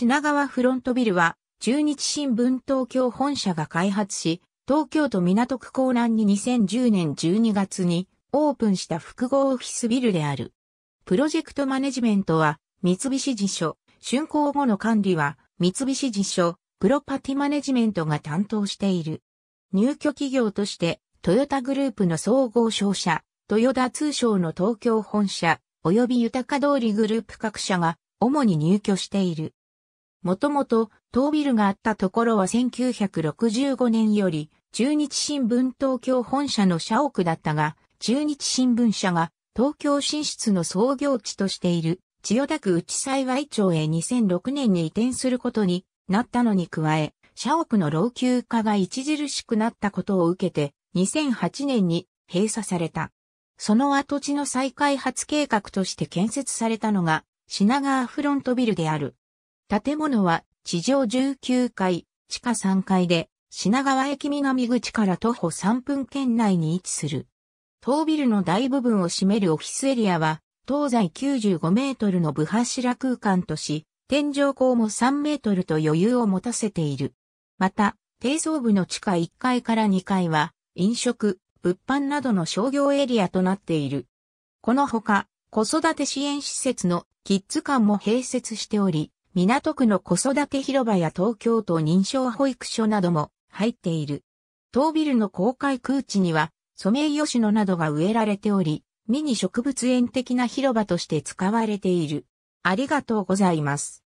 品川フロントビルは、中日新聞東京本社が開発し、東京都港区港南に2010年12月にオープンした複合オフィスビルである。プロジェクトマネジメントは、三菱地所、竣工後の管理は、三菱地所、プロパティマネジメントが担当している。入居企業として、トヨタグループの総合商社、トヨタ通商の東京本社、及び豊か通りグループ各社が主に入居している。もともと、当ビルがあったところは1965年より、中日新聞東京本社の社屋だったが、中日新聞社が東京進出の創業地としている千代田区内幸町へ2006年に移転することになったのに加え、社屋の老朽化が著しくなったことを受けて2008年に閉鎖された。その跡地の再開発計画として建設されたのが品川フロントビルである。建物は地上19階、地下3階で、品川駅南口から徒歩3分圏内に位置する。当ビルの大部分を占めるオフィスエリアは、東西95メートルの部柱空間とし、天井高も3メートルと余裕を持たせている。また、低層部の地下1階から2階は、飲食、物販などの商業エリアとなっている。このほか、子育て支援施設のキッズ館も併設しており、港区の子育て広場や東京都認証保育所なども入っている。当ビルの公開空地にはソメイヨシノなどが植えられており、ミニ植物園的な広場として使われている。ありがとうございます。